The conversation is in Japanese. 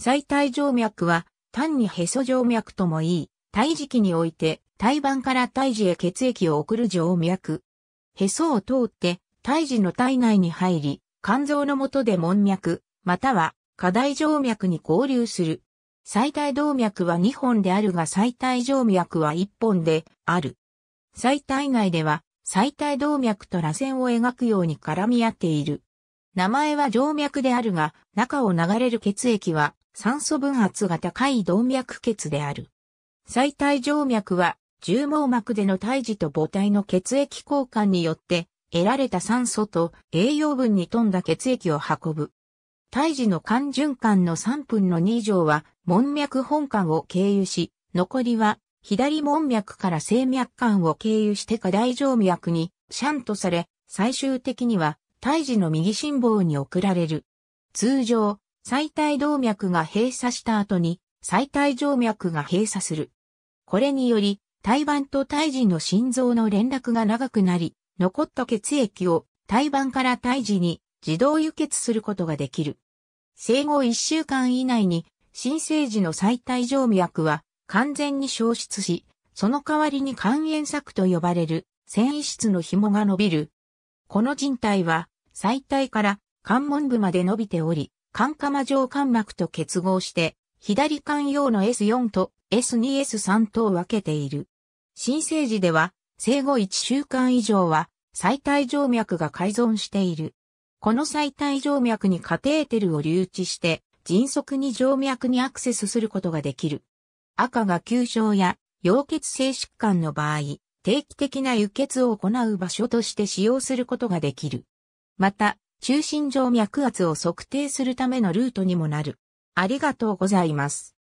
最帯静脈は単にへそ静脈ともいい、胎児期において胎盤から胎児へ血液を送る静脈。へそを通って胎児の体内に入り、肝臓の下で門脈、または下大静脈に交流する。最帯動脈は2本であるが最帯静脈は1本である。最帯内では最帯動脈と螺旋を描くように絡み合っている。名前は静脈であるが、中を流れる血液は酸素分圧が高い動脈血である。最大静脈は、重網膜での胎児と母体の血液交換によって、得られた酸素と栄養分に富んだ血液を運ぶ。胎児の肝循環の3分の2以上は、門脈本管を経由し、残りは、左門脈から静脈管を経由して下大静脈に、シャンとされ、最終的には、胎児の右心房に送られる。通常、最大動脈が閉鎖した後に最大静脈が閉鎖する。これにより、胎盤と胎児の心臓の連絡が長くなり、残った血液を胎盤から胎児に自動輸血することができる。生後1週間以内に新生児の最大静脈は完全に消失し、その代わりに肝炎作と呼ばれる繊維質の紐が伸びる。この人体は、最帯から関門部まで伸びており、肝魔状肝膜と結合して、左肝用の S4 と S2S3 と分けている。新生児では、生後1週間以上は、最体静脈が改造している。この最体静脈にカテーテルを留置して、迅速に静脈にアクセスすることができる。赤が急症や、溶血性疾患の場合、定期的な輸血を行う場所として使用することができる。また、中心静脈圧を測定するためのルートにもなる。ありがとうございます。